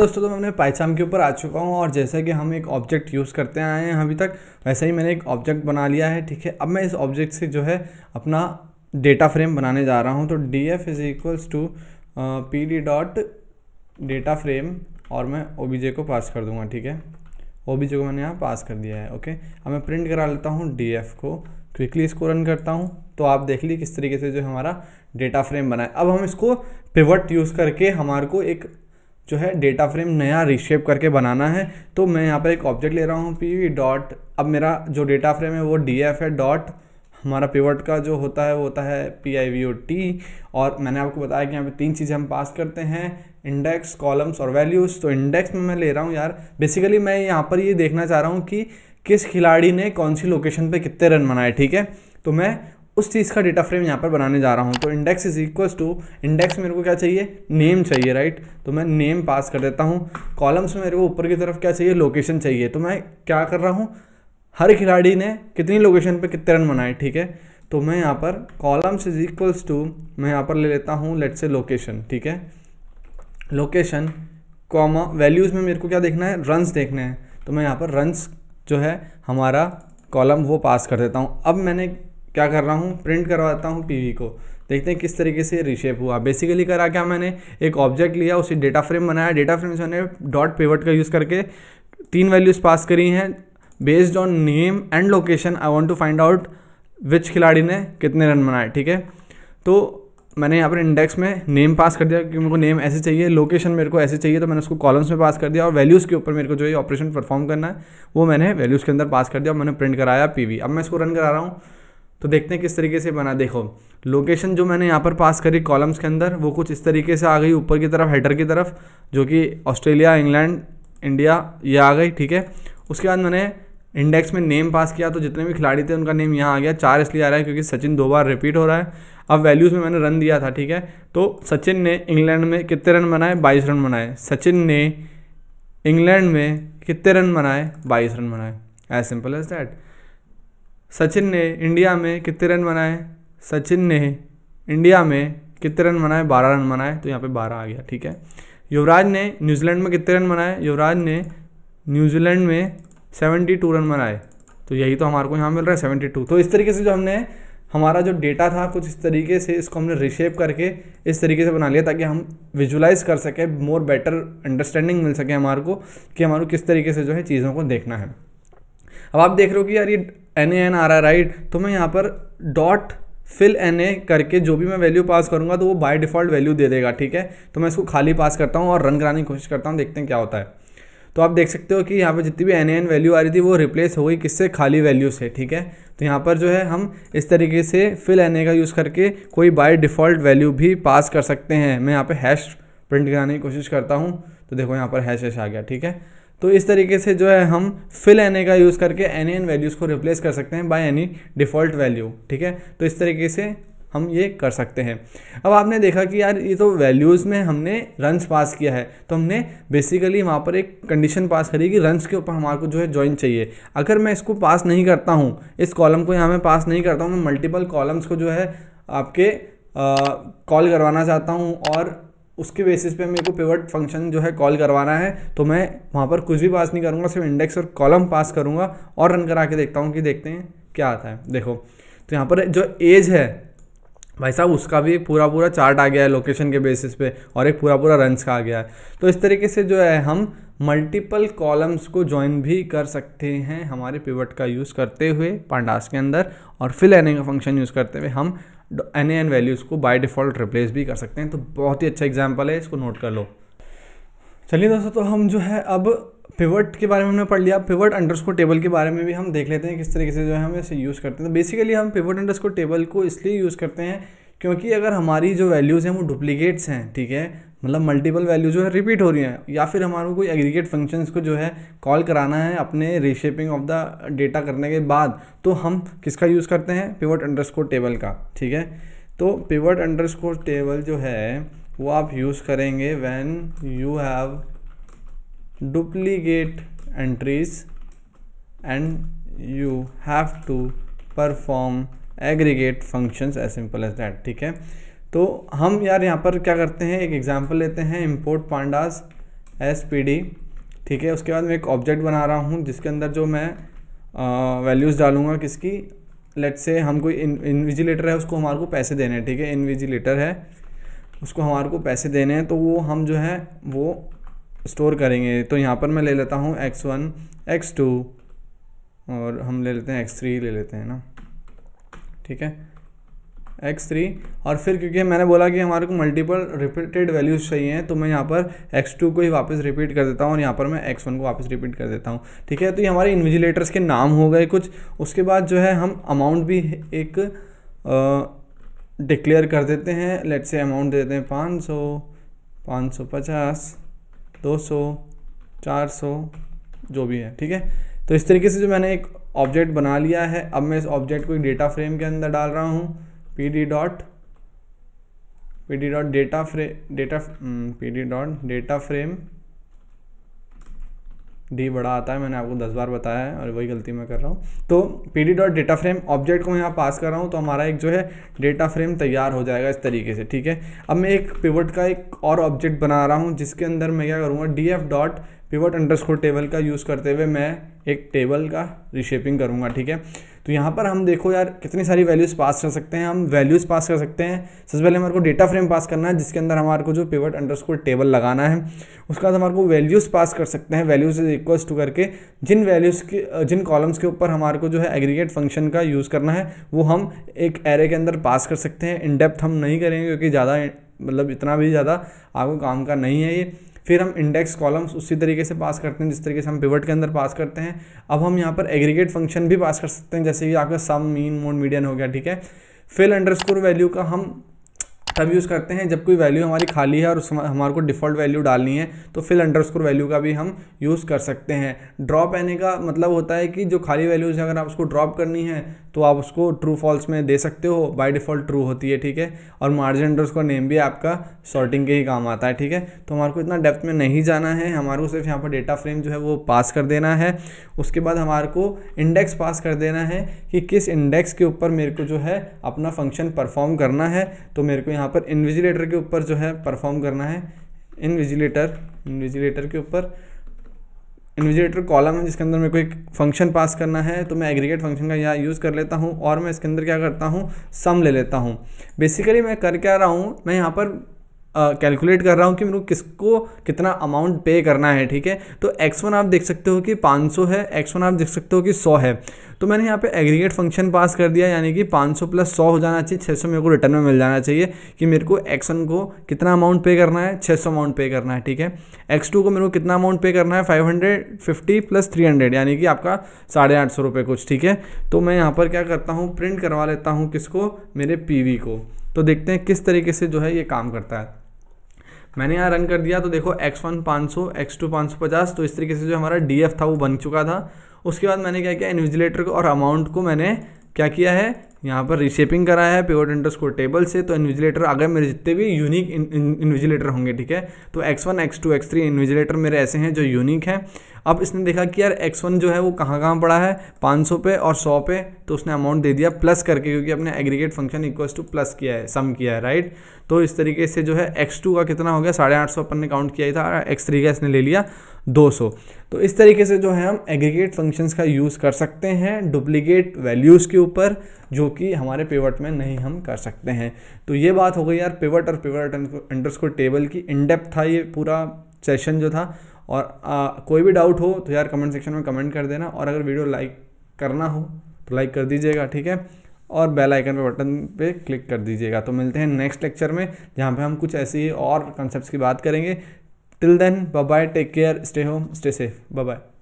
दोस्तों तो मैं अपने पाइचाम के ऊपर आ चुका हूँ और जैसे कि हम एक ऑब्जेक्ट यूज़ करते आए हैं अभी तक वैसे ही मैंने एक ऑब्जेक्ट बना लिया है ठीक है अब मैं इस ऑब्जेक्ट से जो है अपना डेटा फ्रेम बनाने जा रहा हूँ तो D F is equals to P D dot data frame और मैं ओ बी जे को पास कर दूँगा ठीक है ओ बी जे को मैंने यहाँ पास कर दिया है ओके अब मैं प्रिंट करा लेता हूँ डी एफ को क्विकली इसको रन करता हूँ तो आप देख लीजिए किस तरीके से जो हमारा डेटा फ्रेम बना है अब हम इसको पिवट यूज़ करके हमारे को एक जो है डेटा फ्रेम नया रिशेप करके बनाना है तो मैं यहाँ पर एक ऑब्जेक्ट ले रहा हूँ पी डॉट अब मेरा जो डेटा फ्रेम है वो डी एफ है डॉट हमारा पिवट का जो होता है वो होता है P I V O T और मैंने आपको बताया कि यहाँ पे तीन चीज़ें हम पास करते हैं इंडेक्स कॉलम्स और वैल्यूज़ तो इंडेक्स में मैं ले रहा हूँ यार बेसिकली मैं यहाँ पर ये यह देखना चाह रहा हूँ कि किस खिलाड़ी ने कौन सी लोकेशन पे कितने रन बनाए ठीक है तो मैं उस चीज़ का डेटा फ्रेम यहाँ पर बनाने जा रहा हूँ तो index is equals to index मेरे को क्या चाहिए नेम चाहिए राइट तो मैं नेम पास कर देता हूँ कॉलम्स में मेरे को ऊपर की तरफ क्या चाहिए लोकेशन चाहिए तो मैं क्या कर रहा हूँ हर खिलाड़ी ने कितनी लोकेशन पे कितने रन बनाए ठीक है तो मैं यहाँ पर कॉलम्स इज इक्वल्स टू मैं यहाँ पर ले लेता हूँ लेट से लोकेशन ठीक है लोकेशन कॉमा वैल्यूज़ में मेरे को क्या देखना है रन्स देखने हैं तो मैं यहाँ पर रन्स जो है हमारा कॉलम वो पास कर देता हूँ अब मैंने क्या कर रहा हूँ प्रिंट करवाता हूँ पीवी को देखते हैं किस तरीके से रिशेप हुआ बेसिकली करा क्या मैंने एक ऑब्जेक्ट लिया उसे डेटा फ्रेम बनाया डेटा फ्रेम से मैंने डॉट पेवट का यूज़ करके तीन वैल्यूज़ पास करी हैं based on name and location I want to find out which खिलाड़ी ने कितने रन बनाए ठीक है तो मैंने यहाँ पर इंडेक्स में नेम पास कर दिया क्योंकि मेरे को नेम ऐसे चाहिए लोकेशन मेरे को ऐसे चाहिए तो मैंने उसको कॉलम्स में पास कर दिया और वैल्यूज़ के ऊपर मेरे को जो ये ऑपरेशन परफॉर्म करना है वो मैंने वैल्यूज़ के अंदर पास कर दिया और मैंने प्रिंट कराया पीवी अब मैं इसको रन करा रहा हूँ तो देखते हैं किस तरीके से बना देखो लोकेशन जो मैंने यहाँ पर पास करी कॉलम्स के अंदर वो कुछ इस तरीके से आ गई ऊपर की तरफ हेडर की तरफ जो कि ऑस्ट्रेलिया इंग्लैंड इंडिया ये आ गई ठीक है उसके बाद मैंने इंडेक्स में नेम पास किया तो जितने भी खिलाड़ी थे उनका नेम यहाँ आ गया चार इसलिए आ रहा है क्योंकि सचिन दो बार रिपीट हो रहा है अब वैल्यूज़ में मैंने रन दिया था ठीक है तो सचिन ने इंग्लैंड में कितने रन बनाए बाईस रन बनाए सचिन ने इंग्लैंड में कितने रन बनाए बाईस रन बनाए as simple as that Sachin ने इंडिया में कितने रन बनाए सचिन ने इंडिया में कितने रन बनाए बारह रन बनाए तो यहाँ पे बारह आ गया ठीक है युवराज ने न्यूजीलैंड में कितने रन बनाए युवराज ने न्यूजीलैंड में सेवेंटी टू रन बनाए तो यही तो हमारे को यहाँ मिल रहा है सेवेंटी टू तो इस तरीके से जो हमने हमारा जो डेटा था कुछ इस तरीके से इसको हमने रिशेप करके इस तरीके से बना लिया ताकि हम विजुलाइज कर सकें मोर बेटर अंडरस्टैंडिंग मिल सके हमारे को कि हमारे किस तरीके से जो है चीज़ों को देखना है अब आप देख रहे हो कि यार ये एन ए एन आ रहा है राइट तो मैं यहाँ पर डॉट फिल एन ए करके जो भी मैं वैल्यू पास करूँगा तो वो बाय डिफ़ॉल्ट वैल्यू दे देगा ठीक है तो मैं इसको खाली पास करता हूँ और रन कराने की कोशिश करता हूँ देखते हैं क्या होता है तो आप देख सकते हो कि यहाँ पर जितनी भी एन ए एन वैल्यू आ रही थी वो रिप्लेस हो गई किससे खाली वैल्यू से ठीक है तो यहाँ पर जो है हम इस तरीके से फिल एन ए का यूज़ करके कोई बाय डिफ़ॉल्ट वैल्यू भी पास कर सकते हैं मैं यहाँ पर हैश प्रिंट कराने की कोशिश करता हूँ तो देखो यहाँ पर हैश हैश आ गया ठीक है तो इस तरीके से जो है हम फिल एन ए का यूज़ करके एन एन वैल्यूज़ को रिप्लेस कर सकते हैं बाय एनी डिफ़ॉल्ट वैल्यू ठीक है तो इस तरीके से हम ये कर सकते हैं अब आपने देखा कि यार ये तो वैल्यूज़ में हमने रन्स पास किया है तो हमने बेसिकली वहाँ पर एक कंडीशन पास करी कि रन्स के ऊपर हमारे को जो है ज्वाइन चाहिए अगर मैं इसको पास नहीं करता हूँ इस कॉलम को यहाँ मैं पास नहीं करता हूँ मैं मल्टीपल कॉलम्स को जो है आपके कॉल करवाना चाहता हूँ और उसके बेसिस पे मेरे को पिवट फंक्शन जो है कॉल करवाना है तो मैं वहाँ पर कुछ भी पास नहीं करूँगा सिर्फ इंडेक्स और कॉलम पास करूँगा और रन करा के देखता हूँ कि देखते हैं क्या आता है देखो तो यहाँ पर जो एज है भाई साहब उसका भी पूरा पूरा चार्ट आ गया है लोकेशन के बेसिस पे और एक पूरा पूरा रन्स का आ गया है तो इस तरीके से जो है हम मल्टीपल कॉलम्स को ज्वाइन भी कर सकते हैं हमारे पिवट का यूज़ करते हुए पांडास के अंदर और फिल एनिंग का फंक्शन यूज़ करते हुए हम एन एन वैल्यूज़ को बाय डिफ़ॉल्ट रिप्लेस भी कर सकते हैं तो बहुत ही अच्छा एग्जाम्पल है इसको नोट कर लो चलिए दोस्तों तो हम जो है अब पिवट के बारे में हमने पढ़ लिया पिवट अंडरस्कोर टेबल के बारे में भी हम देख लेते हैं किस तरीके से जो है हम इसे यूज़ करते हैं तो बेसिकली हम पिवट अंडरस्कोर टेबल को इसलिए यूज़ करते हैं क्योंकि अगर हमारी जो वैल्यूज़ हैं वो डुप्लीकेट्स हैं ठीक है मतलब मल्टीपल वैल्यू जो है रिपीट हो रही हैं या फिर हमारे कोई एग्रीगेट फंक्शंस को जो है कॉल कराना है अपने रीशेपिंग ऑफ द डेटा करने के बाद तो हम किसका यूज़ करते हैं पिवट अंडरस्कोर टेबल का ठीक है तो पिवट अंडरस्कोर टेबल जो है वो आप यूज़ करेंगे when you have duplicate entries and you have to perform aggregate functions as simple as that ठीक है तो हम यार यहाँ पर क्या करते हैं एक एग्जाम्पल लेते हैं import pandas as P D ठीक है उसके बाद मैं एक ऑब्जेक्ट बना रहा हूँ जिसके अंदर जो मैं वैल्यूज़ डालूंगा किसकी लेट से हम कोई इन इन्विजिलेटर है उसको हमारे को पैसे देने हैं ठीक है इन्विजिलेटर है उसको हमारे को पैसे देने हैं तो वो हम जो है वो स्टोर करेंगे तो यहाँ पर मैं ले लेता हूँ एक्स वन एक्स टू और हम ले लेते हैं एक्स थ्री ले लेते हैं ना ठीक है एक्स थ्री और फिर क्योंकि मैंने बोला कि हमारे को मल्टीपल रिपीटेड वैल्यूज़ चाहिए हैं तो मैं यहाँ पर एक्स टू को ही वापस रिपीट कर देता हूँ और यहाँ पर मैं एक्स वन को वापस रिपीट कर देता हूँ ठीक है तो ये हमारे इन्विजिलेटर्स के नाम हो गए कुछ उसके बाद जो है हम अमाउंट भी एक डिक्लेयर कर देते हैं लेट से अमाउंट देते हैं पाँच सौ पाँच सौ पचास दो सौ चार सौ जो भी है ठीक है तो इस तरीके से जो मैंने एक ऑब्जेक्ट बना लिया है अब मैं इस ऑब्जेक्ट को एक डेटा फ्रेम के अंदर डाल रहा हूँ P D dot P D dot data frame data P D dot data frame D बड़ा आता है मैंने आपको दस बार बताया है और वही गलती मैं कर रहा हूँ तो P D dot data frame object को यहाँ पास कर रहा हूँ तो हमारा एक जो है डेटा फ्रेम तैयार हो जाएगा इस तरीके से ठीक है अब मैं एक पिवट का एक और ऑब्जेक्ट बना रहा हूँ जिसके अंदर मैं क्या करूँगा D F dot pivot underscore table का यूज़ करते हुए मैं एक टेबल का रिशेपिंग करूँगा ठीक है तो यहाँ पर हम देखो यार कितनी सारी वैल्यूज़ पास कर सकते हैं हम वैल्यूज़ पास कर सकते हैं सबसे पहले हमारे को डेटा फ्रेम पास करना है जिसके अंदर हमारे को जो पिवट अंडरस्कोर टेबल लगाना है उसके बाद हमारे को वैल्यूज़ पास कर सकते हैं वैल्यूज इज इक्वल्स टू करके जिन वैल्यूज़ के जिन कॉलम्स के ऊपर हमारे को जो है एग्रीगेट फंक्शन का यूज़ करना है वो हम एक एरे के अंदर पास कर सकते हैं इन डेप्थ हम नहीं करेंगे क्योंकि ज़्यादा मतलब इतना भी ज़्यादा आपको काम का नहीं है ये फिर हम इंडेक्स कॉलम्स उसी तरीके से पास करते हैं जिस तरीके से हम पिवट के अंदर पास करते हैं अब हम यहाँ पर एग्रीगेट फंक्शन भी पास कर सकते हैं जैसे कि आपका सम मीन मोड मीडियन हो गया ठीक है फिल अंडरस्कोर वैल्यू का हम तब यूज़ करते हैं जब कोई वैल्यू हमारी खाली है और हमारे को डिफ़ॉल्ट वैल्यू डालनी है तो फिल अंडरस्कोर वैल्यू का भी हम यूज़ कर सकते हैं ड्रॉप एने का मतलब होता है कि जो खाली वैल्यूज़ है अगर आप उसको ड्रॉप करनी है तो आप उसको ट्रू फॉल्स में दे सकते हो बाय डिफ़ॉल्ट ट्रू होती है ठीक है और मार्जिन अंडरस्कोर नेम भी आपका शॉर्टिंग के ही काम आता है ठीक है तो हमारे को इतना डेप्थ में नहीं जाना है हमारे को सिर्फ यहाँ पर डेटा फ्रेम जो है वो पास कर देना है उसके बाद हमारे को इंडेक्स पास कर देना है कि किस इंडेक्स के ऊपर मेरे को जो है अपना फंक्शन परफॉर्म करना है तो मेरे को यहाँ पर इन्विजिलेटर के ऊपर जो है परफॉर्म करना है इन्विजिलेटर इन्विजिलेटर के ऊपर इन्विजिलेटर कॉलम है जिसके अंदर मेरे को एक फंक्शन पास करना है तो मैं एग्रीगेट फंक्शन का यहाँ यूज़ कर लेता हूँ और मैं इसके अंदर क्या करता हूँ सम ले लेता हूँ बेसिकली मैं कर क्या रहा हूँ मैं यहाँ पर कैलकुलेट कर रहा हूँ कि मेरे को किसको कितना अमाउंट पे करना है ठीक है तो x1 आप देख सकते हो कि 500 है x1 आप देख सकते हो कि 100 है तो मैंने यहाँ पे एग्रीगेट फंक्शन पास कर दिया यानी कि 500 प्लस 100 हो जाना चाहिए 600 मेरे को रिटर्न में मिल जाना चाहिए कि मेरे को x1 को कितना अमाउंट पे करना है 600 अमाउंट पे करना है ठीक है x2 को मेरे को कितना अमाउंट पे करना है 550 प्लस 300 यानी कि आपका साढ़े आठ सौ रुपये कुछ ठीक है तो मैं यहाँ पर क्या करता हूँ प्रिंट करवा लेता हूँ किसको मेरे पी को तो देखते हैं किस तरीके से जो है ये काम करता है मैंने यहाँ रन कर दिया तो देखो एक्स वन पाँच सौ एक्स टू पाँच सौ पचास तो इस तरीके से जो हमारा डी एफ था वो बन चुका था उसके बाद मैंने क्या किया इन्विजिलेटर को और अमाउंट को मैंने क्या किया है यहाँ पर रिशेपिंग कराया है पिवट इंटर टेबल से तो इन्विजिलेटर अगर मेरे जितने भी यूनिक इन्विजिलेटर होंगे ठीक है तो X one X two X three invigilator मेरे ऐसे हैं जो यूनिक हैं अब इसने देखा कि यार एक्स वन जो है वो कहाँ कहाँ पड़ा है पाँच सौ पे और सौ पे तो उसने अमाउंट दे दिया प्लस करके क्योंकि अपने aggregate function equals to plus किया है सम किया है राइट तो इस तरीके से जो है एक्स टू का कितना हो गया साढ़े आठ सौ अपन ने काउंट किया ही था एक्स थ्री का इसने ले लिया दो सौ तो इस तरीके से जो है हम एग्रीगेट फंक्शंस का यूज़ कर सकते हैं डुप्लीकेट वैल्यूज़ के ऊपर जो कि हमारे पेवर्ट में नहीं हम कर सकते हैं तो ये बात हो गई यार पेवर्ट और पेवर्ट अंडरस्कोर टेबल की इनडेप्थ था ये पूरा सेशन जो था और आ, कोई भी डाउट हो तो यार कमेंट सेक्शन में कमेंट कर देना और अगर वीडियो लाइक करना हो तो लाइक कर दीजिएगा ठीक है और बेल आइकन पर बटन पे क्लिक कर दीजिएगा तो मिलते हैं नेक्स्ट लेक्चर में जहाँ पे हम कुछ ऐसी और कॉन्सेप्ट्स की बात करेंगे till then bye bye take care stay home stay safe bye bye